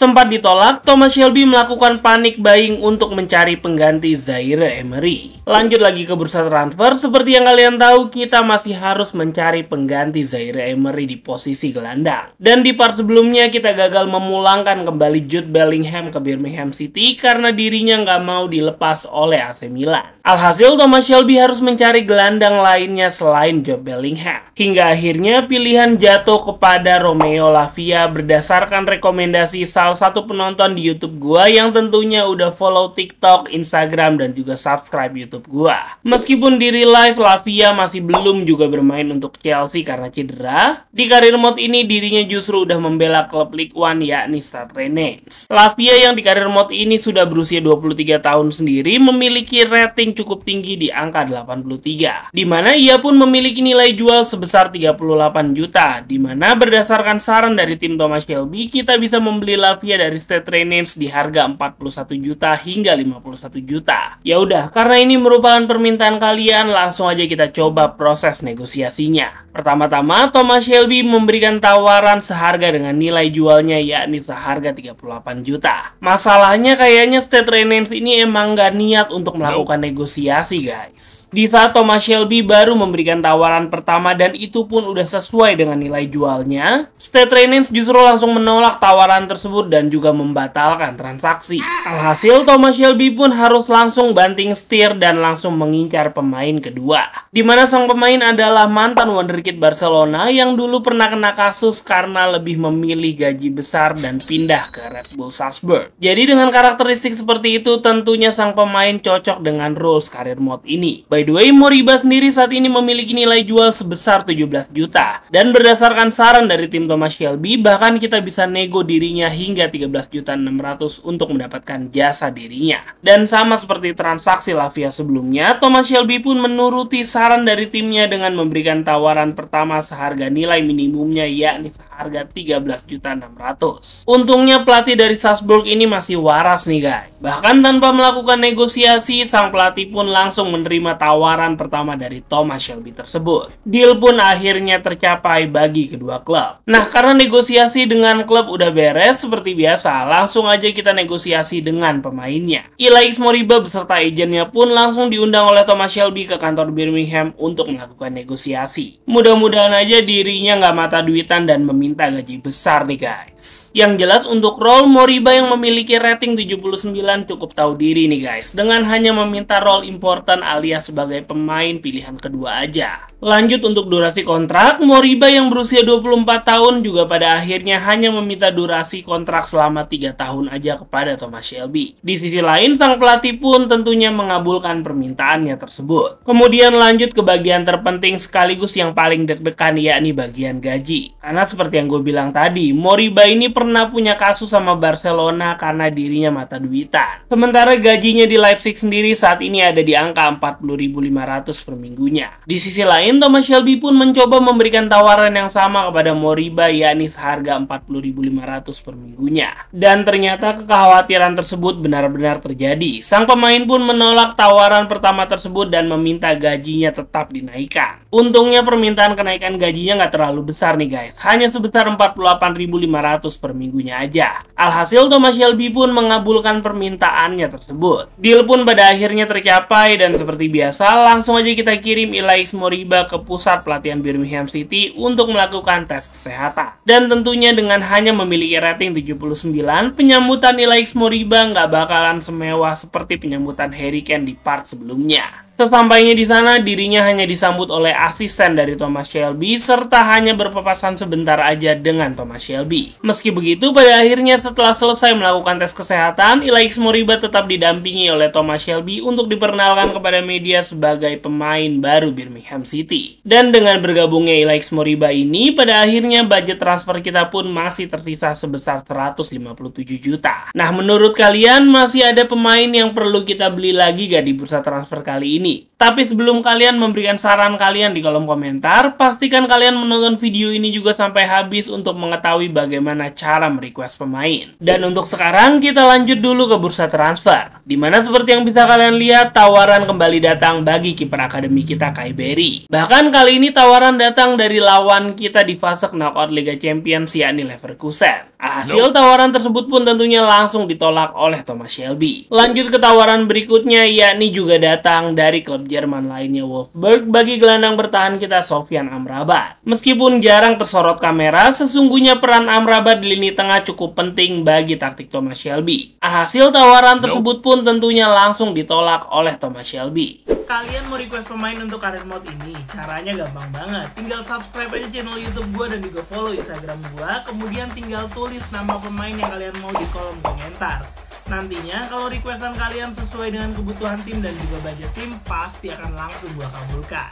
sempat ditolak, Thomas Shelby melakukan panik buying untuk mencari pengganti Zaire Emery. Lanjut lagi ke bursa transfer, seperti yang kalian tahu, kita masih harus mencari pengganti Zaire Emery di posisi gelandang. Dan di part sebelumnya, kita gagal memulangkan kembali Jude Bellingham ke Birmingham City karena dirinya nggak mau dilepas oleh AC Milan. Alhasil, Thomas Shelby harus mencari gelandang lainnya selain Jude Bellingham. Hingga akhirnya, pilihan jatuh kepada Romeo Lavia berdasarkan rekomendasi Sal salah satu penonton di YouTube gua yang tentunya udah follow TikTok, Instagram dan juga subscribe YouTube gua. Meskipun di real life Lavia masih belum juga bermain untuk Chelsea karena cedera, di karir mode ini dirinya justru udah membela klub League One yakni Stade Rennes. Lavia yang di karir mode ini sudah berusia 23 tahun sendiri memiliki rating cukup tinggi di angka 83, di mana ia pun memiliki nilai jual sebesar 38 juta, di mana berdasarkan saran dari tim Thomas Shelby kita bisa membeli Lavia Tapia dari State Trainings di harga 41 juta hingga 51 juta. Ya udah, karena ini merupakan permintaan kalian, langsung aja kita coba proses negosiasinya. Pertama-tama, Thomas Shelby memberikan tawaran seharga dengan nilai jualnya yakni seharga 38 juta. Masalahnya kayaknya State Renance ini emang nggak niat untuk melakukan negosiasi guys. Di saat Thomas Shelby baru memberikan tawaran pertama dan itu pun udah sesuai dengan nilai jualnya, State Renance justru langsung menolak tawaran tersebut dan juga membatalkan transaksi. Alhasil Thomas Shelby pun harus langsung banting setir dan langsung mengincar pemain kedua. Dimana sang pemain adalah mantan Wonder Madrid, Barcelona yang dulu pernah kena kasus karena lebih memilih gaji besar dan pindah ke Red Bull Salzburg. Jadi dengan karakteristik seperti itu tentunya sang pemain cocok dengan rules karir mode ini. By the way, Moriba sendiri saat ini memiliki nilai jual sebesar 17 juta dan berdasarkan saran dari tim Thomas Shelby bahkan kita bisa nego dirinya hingga 13 juta 600 untuk mendapatkan jasa dirinya. Dan sama seperti transaksi Lavia sebelumnya, Thomas Shelby pun menuruti saran dari timnya dengan memberikan tawaran pertama seharga nilai minimumnya yakni seharga 13.600. Untungnya pelatih dari Salzburg ini masih waras nih guys. Bahkan tanpa melakukan negosiasi, sang pelatih pun langsung menerima tawaran pertama dari Thomas Shelby tersebut. Deal pun akhirnya tercapai bagi kedua klub. Nah, karena negosiasi dengan klub udah beres seperti biasa, langsung aja kita negosiasi dengan pemainnya. Ilaix Moriba beserta agennya pun langsung diundang oleh Thomas Shelby ke kantor Birmingham untuk melakukan negosiasi mudah-mudahan aja dirinya nggak mata duitan dan meminta gaji besar nih guys. Yang jelas untuk role Moriba yang memiliki rating 79 cukup tahu diri nih guys. Dengan hanya meminta role important alias sebagai pemain pilihan kedua aja lanjut untuk durasi kontrak, Moriba yang berusia 24 tahun juga pada akhirnya hanya meminta durasi kontrak selama 3 tahun aja kepada Thomas Shelby. Di sisi lain, sang pelatih pun tentunya mengabulkan permintaannya tersebut. Kemudian lanjut ke bagian terpenting sekaligus yang paling deg-degan yakni bagian gaji. Karena seperti yang gue bilang tadi, Moriba ini pernah punya kasus sama Barcelona karena dirinya mata duitan. Sementara gajinya di Leipzig sendiri saat ini ada di angka 40.500 per minggunya. Di sisi lain, lain Thomas Shelby pun mencoba memberikan tawaran yang sama kepada Moriba yakni seharga 40.500 per minggunya. Dan ternyata kekhawatiran tersebut benar-benar terjadi. Sang pemain pun menolak tawaran pertama tersebut dan meminta gajinya tetap dinaikkan. Untungnya permintaan kenaikan gajinya nggak terlalu besar nih guys, hanya sebesar 48.500 per minggunya aja. Alhasil Thomas Shelby pun mengabulkan permintaannya tersebut. Deal pun pada akhirnya tercapai dan seperti biasa langsung aja kita kirim Elias Moriba ke pusat pelatihan Birmingham City untuk melakukan tes kesehatan. Dan tentunya dengan hanya memiliki rating 79, penyambutan Ilaix Moriba nggak bakalan semewah seperti penyambutan Harry Kane di part sebelumnya. Sesampainya di sana, dirinya hanya disambut oleh asisten dari Thomas Shelby serta hanya berpapasan sebentar aja dengan Thomas Shelby. Meski begitu, pada akhirnya setelah selesai melakukan tes kesehatan, Ilaix Moriba tetap didampingi oleh Thomas Shelby untuk diperkenalkan kepada media sebagai pemain baru Birmingham City. Dan dengan bergabungnya Ilaix Moriba ini, pada akhirnya budget transfer kita pun masih tersisa sebesar 157 juta. Nah, menurut kalian masih ada pemain yang perlu kita beli lagi gak di bursa transfer kali ini? ini. Tapi sebelum kalian memberikan saran kalian di kolom komentar, pastikan kalian menonton video ini juga sampai habis untuk mengetahui bagaimana cara merequest pemain. Dan untuk sekarang kita lanjut dulu ke bursa transfer, dimana seperti yang bisa kalian lihat tawaran kembali datang bagi kiper akademi kita Kaiberi. Bahkan kali ini tawaran datang dari lawan kita di fase knockout Liga Champions yakni Leverkusen. Hasil tawaran tersebut pun tentunya langsung ditolak oleh Thomas Shelby. Lanjut ke tawaran berikutnya yakni juga datang dari dari klub Jerman lainnya Wolfsburg bagi gelandang bertahan kita Sofian Amrabat. Meskipun jarang tersorot kamera, sesungguhnya peran Amrabat di lini tengah cukup penting bagi taktik Thomas Shelby. Hasil tawaran tersebut pun tentunya langsung ditolak oleh Thomas Shelby. Kalian mau request pemain untuk karir mode ini? Caranya gampang banget. Tinggal subscribe aja channel YouTube gue dan juga follow Instagram gue. Kemudian tinggal tulis nama pemain yang kalian mau di kolom komentar. Nantinya kalau requestan kalian sesuai dengan kebutuhan tim dan juga budget tim, pasti akan langsung gua kabulkan.